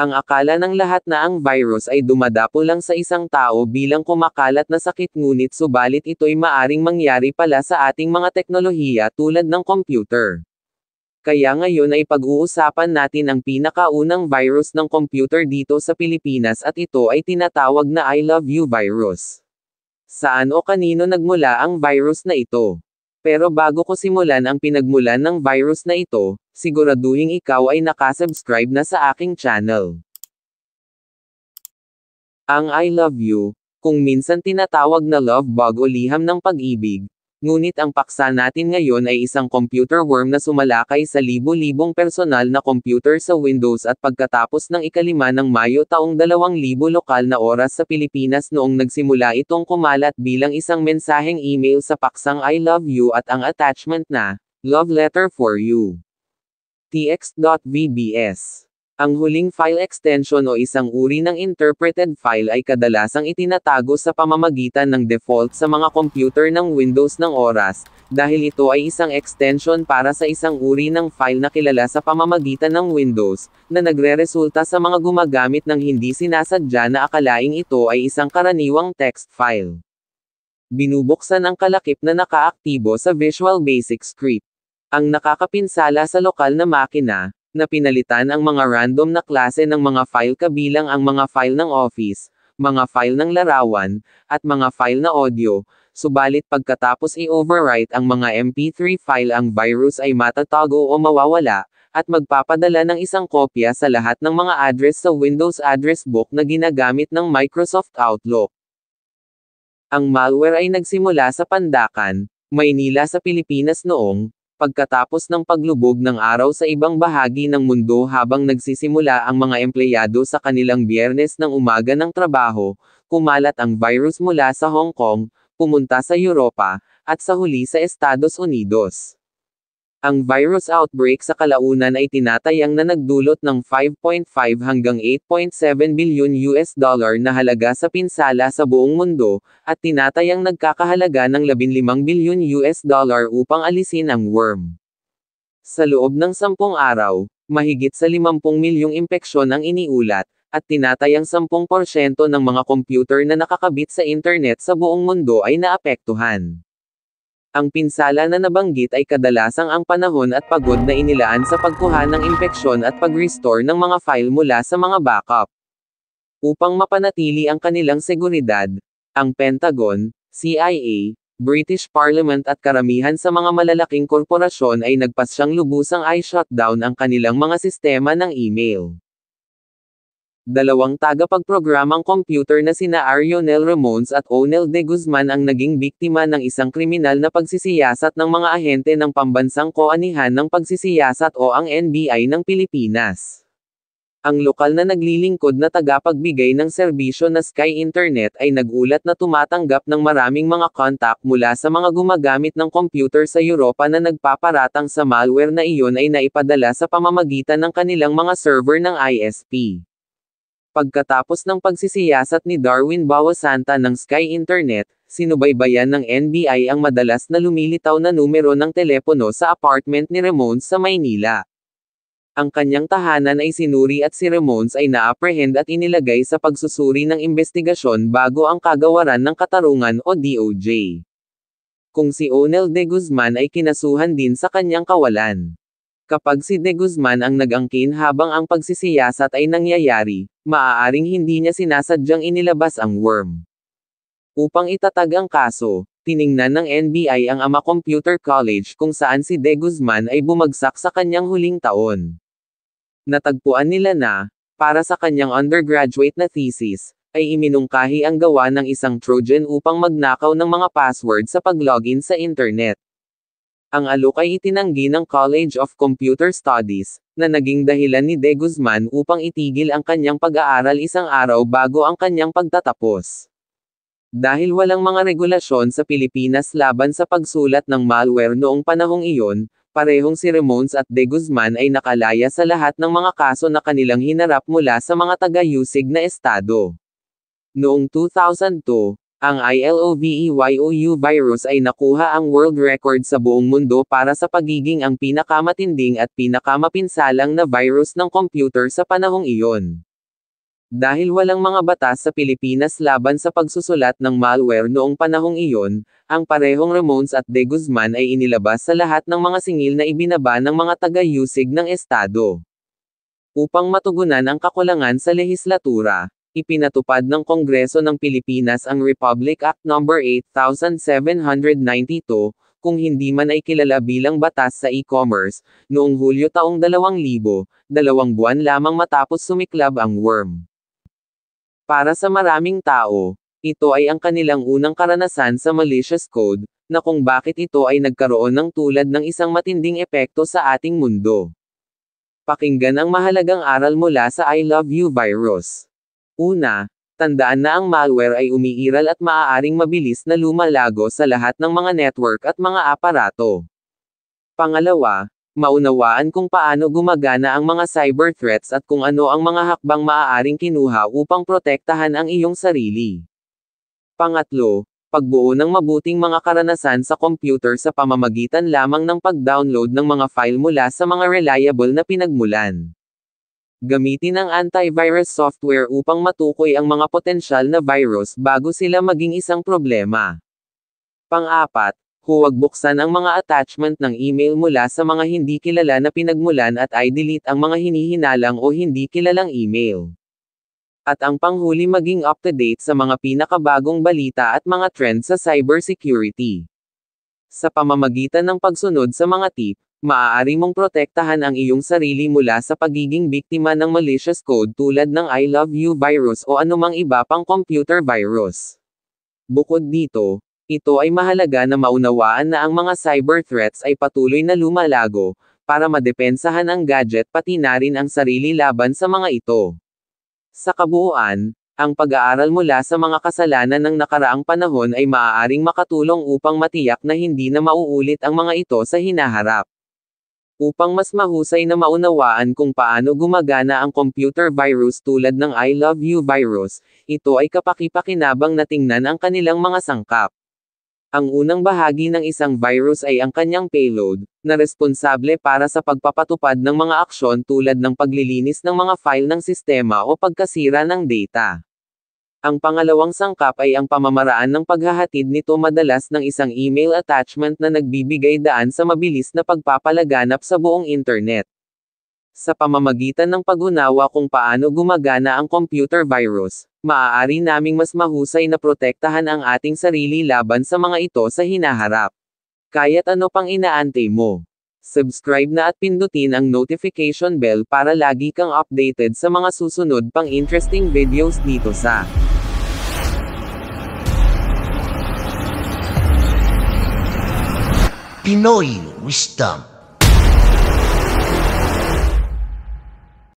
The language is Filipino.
Ang akala ng lahat na ang virus ay dumadapo lang sa isang tao bilang kumakalat na sakit ngunit subalit ito'y maaring mangyari pala sa ating mga teknolohiya tulad ng computer. Kaya ngayon ay pag-uusapan natin ang pinakaunang virus ng computer dito sa Pilipinas at ito ay tinatawag na I love you virus. Saan o kanino nagmula ang virus na ito? Pero bago ko simulan ang pinagmulan ng virus na ito, siguraduhin ikaw ay nakasubscribe na sa aking channel. Ang I love you, kung minsan tinatawag na love bug o liham ng pag-ibig, ngunit ang paksa natin ngayon ay isang computer worm na sumalakay sa libo-libong personal na computer sa Windows at pagkatapos ng ikalima ng Mayo taong 2000 lokal na oras sa Pilipinas noong nagsimula itong kumalat bilang isang mensaheng email sa paksang I love you at ang attachment na, love letter for you txt.vbs. Ang huling file extension o isang uri ng interpreted file ay kadalasang itinatago sa pamamagitan ng default sa mga computer ng Windows ng oras, dahil ito ay isang extension para sa isang uri ng file na kilala sa pamamagitan ng Windows, na nagreresulta sa mga gumagamit ng hindi sinasadya na akalaing ito ay isang karaniwang text file. Binubuksan ang kalakip na nakaaktibo sa Visual Basic Script ang nakakapinsala sa lokal na makina, na pinalitan ang mga random na klase ng mga file kabilang ang mga file ng office, mga file ng larawan, at mga file na audio, subalit pagkatapos i-overwrite ang mga MP3 file ang virus ay matatago o mawawala, at magpapadala ng isang kopya sa lahat ng mga address sa Windows Address Book na ginagamit ng Microsoft Outlook. Ang malware ay nagsimula sa Pandakan, Maynila sa Pilipinas noong pagkatapos ng paglubog ng araw sa ibang bahagi ng mundo habang nagsisimula ang mga empleyado sa kanilang biyernes ng umaga ng trabaho, kumalat ang virus mula sa Hong Kong, pumunta sa Europa, at sa huli sa Estados Unidos. Ang virus outbreak sa kalaunan ay tinatayang na nagdulot ng 5.5 hanggang 8.7 billion US dollar na halaga sa pinsala sa buong mundo, at tinatayang nagkakahalaga ng 15 billion US dollar upang alisin ang worm. Sa loob ng 10 araw, mahigit sa 50 milyong impeksyon ang iniulat, at tinatayang 10% ng mga computer na nakakabit sa internet sa buong mundo ay naapektuhan. Ang pinsala na nabanggit ay kadalasang ang panahon at pagod na inilaan sa pagkuha ng impeksyon at pag-restore ng mga file mula sa mga backup. Upang mapanatili ang kanilang seguridad, ang Pentagon, CIA, British Parliament at karamihan sa mga malalaking korporasyon ay nagpasyang lubusang i-shutdown ang kanilang mga sistema ng email dalawang tagapagprogramang computer na sina Arionel Ramones at Onel de Guzman ang naging biktima ng isang kriminal na pagsisiyasat ng mga ahente ng Pambansang Koanihan ng Pagsisiyasat o ang NBI ng Pilipinas. Ang lokal na naglilingkod na tagapagbigay ng serbisyo na Sky Internet ay nagulat na tumatanggap ng maraming mga kontak mula sa mga gumagamit ng computer sa Europa na nagpaparatang sa malware na iyon ay naipadala sa pamamagitan ng kanilang mga server ng ISP. Pagkatapos ng pagsisiyasat ni Darwin Bawasanta ng Sky Internet, sinubaybayan ng NBI ang madalas na lumilitaw na numero ng telepono sa apartment ni Ramones sa Maynila. Ang kanyang tahanan ay sinuri at si Ramones ay naaprehend at inilagay sa pagsusuri ng investigasyon bago ang kagawaran ng katarungan o DOJ. Kung si Onel de Guzman ay kinasuhan din sa kanyang kawalan. Kapag si De Guzman ang nagangkin habang ang pagsisiyasat ay nangyayari, maaaring hindi niya sinasadyang inilabas ang worm. Upang itatag ang kaso, tiningnan ng NBI ang Ama Computer College kung saan si De Guzman ay bumagsak sa kanyang huling taon. Natagpuan nila na, para sa kanyang undergraduate na thesis, ay iminungkahi ang gawa ng isang Trojan upang magnakaw ng mga password sa paglogin sa internet. Ang alok ay itinanggi ng College of Computer Studies, na naging dahilan ni De Guzman upang itigil ang kanyang pag-aaral isang araw bago ang kanyang pagtatapos. Dahil walang mga regulasyon sa Pilipinas laban sa pagsulat ng malware noong panahong iyon, parehong si Ramones at De Guzman ay nakalaya sa lahat ng mga kaso na kanilang hinarap mula sa mga taga-usig na estado. Noong 2002, ang ILOVEYOU virus ay nakuha ang world record sa buong mundo para sa pagiging ang pinakamatinding at pinakamapinsalang na virus ng computer sa panahong iyon. Dahil walang mga batas sa Pilipinas laban sa pagsusulat ng malware noong panahong iyon, ang parehong Ramones at De Guzman ay inilabas sa lahat ng mga singil na ibinaba ng mga taga-usig ng Estado. Upang matugunan ang kakulangan sa lehislatura, ipinatupad ng Kongreso ng Pilipinas ang Republic Act No. 8792, kung hindi man ay kilala bilang batas sa e-commerce, noong Hulyo taong 2000, dalawang buwan lamang matapos sumiklab ang worm. Para sa maraming tao, ito ay ang kanilang unang karanasan sa malicious code, na kung bakit ito ay nagkaroon ng tulad ng isang matinding epekto sa ating mundo. Pakinggan ang mahalagang aral mula sa I Love You Virus. Una, tandaan na ang malware ay umiiral at maaaring mabilis na lumalago sa lahat ng mga network at mga aparato. Pangalawa, maunawaan kung paano gumagana ang mga cyber threats at kung ano ang mga hakbang maaaring kinuha upang protektahan ang iyong sarili. Pangatlo, pagbuo ng mabuting mga karanasan sa computer sa pamamagitan lamang ng pag-download ng mga file mula sa mga reliable na pinagmulan. Gamitin ang antivirus software upang matukoy ang mga potensyal na virus bago sila maging isang problema. Pang-apat, huwag buksan ang mga attachment ng email mula sa mga hindi kilala na pinagmulan at i-delete ang mga hinihinalang o hindi kilalang email. At ang panghuli maging up-to-date sa mga pinakabagong balita at mga trend sa cybersecurity. Sa pamamagitan ng pagsunod sa mga tip, Maaari mong protektahan ang iyong sarili mula sa pagiging biktima ng malicious code tulad ng I Love You virus o anumang iba pang computer virus. Bukod dito, ito ay mahalaga na maunawaan na ang mga cyber threats ay patuloy na lumalago, para madepensahan ang gadget pati na rin ang sarili laban sa mga ito. Sa kabuuan, ang pag-aaral mula sa mga kasalanan ng nakaraang panahon ay maaaring makatulong upang matiyak na hindi na mauulit ang mga ito sa hinaharap upang mas mahusay na maunawaan kung paano gumagana ang computer virus tulad ng I Love You virus, ito ay kapakipakinabang natingnan ang kanilang mga sangkap. Ang unang bahagi ng isang virus ay ang kanyang payload, na responsable para sa pagpapatupad ng mga aksyon tulad ng paglilinis ng mga file ng sistema o pagkasira ng data. Ang pangalawang sangkap ay ang pamamaraan ng paghahatid nito madalas ng isang email attachment na nagbibigay daan sa mabilis na pagpapalaganap sa buong internet. Sa pamamagitan ng pag-unawa kung paano gumagana ang computer virus, maaari naming mas mahusay na protektahan ang ating sarili laban sa mga ito sa hinaharap. Kaya't ano pang inaantay mo? Subscribe na at pindutin ang notification bell para lagi kang updated sa mga susunod pang interesting videos dito sa Pinoio, no estampo.